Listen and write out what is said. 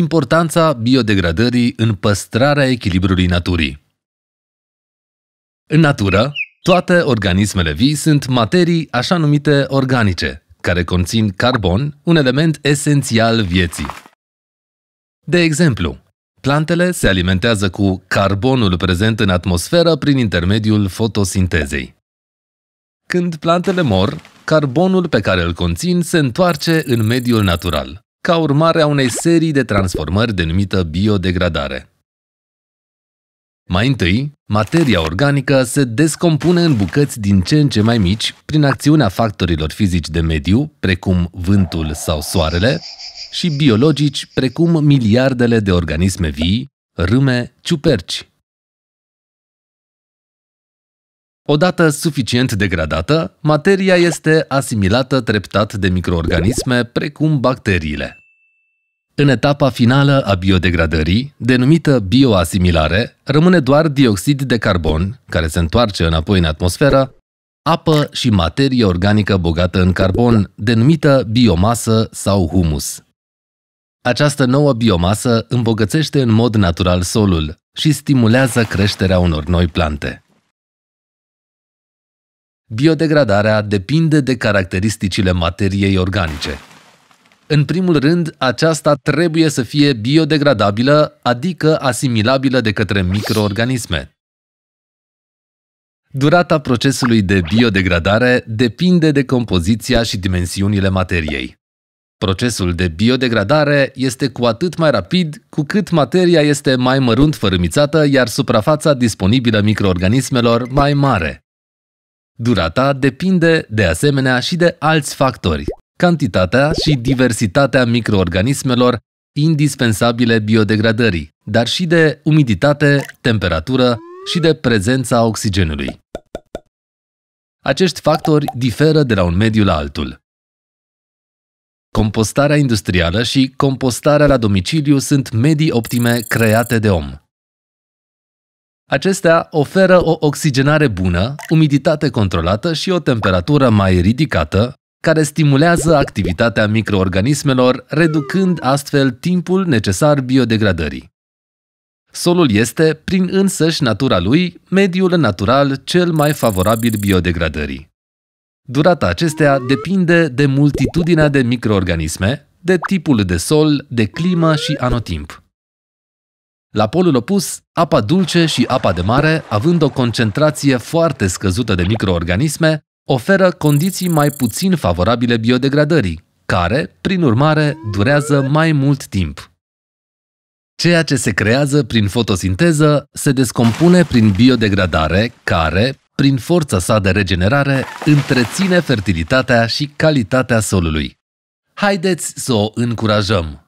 importanța biodegradării în păstrarea echilibrului naturii. În natură, toate organismele vii sunt materii așa numite organice, care conțin carbon, un element esențial vieții. De exemplu, plantele se alimentează cu carbonul prezent în atmosferă prin intermediul fotosintezei. Când plantele mor, carbonul pe care îl conțin se întoarce în mediul natural, ca urmare a unei serii de transformări denumită biodegradare. Mai întâi, materia organică se descompune în bucăți din ce în ce mai mici prin acțiunea factorilor fizici de mediu, precum vântul sau soarele, și biologici, precum miliardele de organisme vii, râme, ciuperci, Odată suficient degradată, materia este asimilată treptat de microorganisme precum bacteriile. În etapa finală a biodegradării, denumită bioasimilare, rămâne doar dioxid de carbon, care se întoarce înapoi în atmosferă, apă și materie organică bogată în carbon, denumită biomasă sau humus. Această nouă biomasă îmbogățește în mod natural solul și stimulează creșterea unor noi plante. Biodegradarea depinde de caracteristicile materiei organice. În primul rând, aceasta trebuie să fie biodegradabilă, adică asimilabilă de către microorganisme. Durata procesului de biodegradare depinde de compoziția și dimensiunile materiei. Procesul de biodegradare este cu atât mai rapid cu cât materia este mai mărunt fărâmițată, iar suprafața disponibilă microorganismelor mai mare. Durata depinde, de asemenea, și de alți factori, cantitatea și diversitatea microorganismelor indispensabile biodegradării, dar și de umiditate, temperatură și de prezența oxigenului. Acești factori diferă de la un mediu la altul. Compostarea industrială și compostarea la domiciliu sunt medii optime create de om. Acestea oferă o oxigenare bună, umiditate controlată și o temperatură mai ridicată, care stimulează activitatea microorganismelor, reducând astfel timpul necesar biodegradării. Solul este, prin însăși natura lui, mediul natural cel mai favorabil biodegradării. Durata acesteia depinde de multitudinea de microorganisme, de tipul de sol, de climă și anotimp. La polul opus, apa dulce și apa de mare, având o concentrație foarte scăzută de microorganisme, oferă condiții mai puțin favorabile biodegradării, care, prin urmare, durează mai mult timp. Ceea ce se creează prin fotosinteză se descompune prin biodegradare, care, prin forța sa de regenerare, întreține fertilitatea și calitatea solului. Haideți să o încurajăm!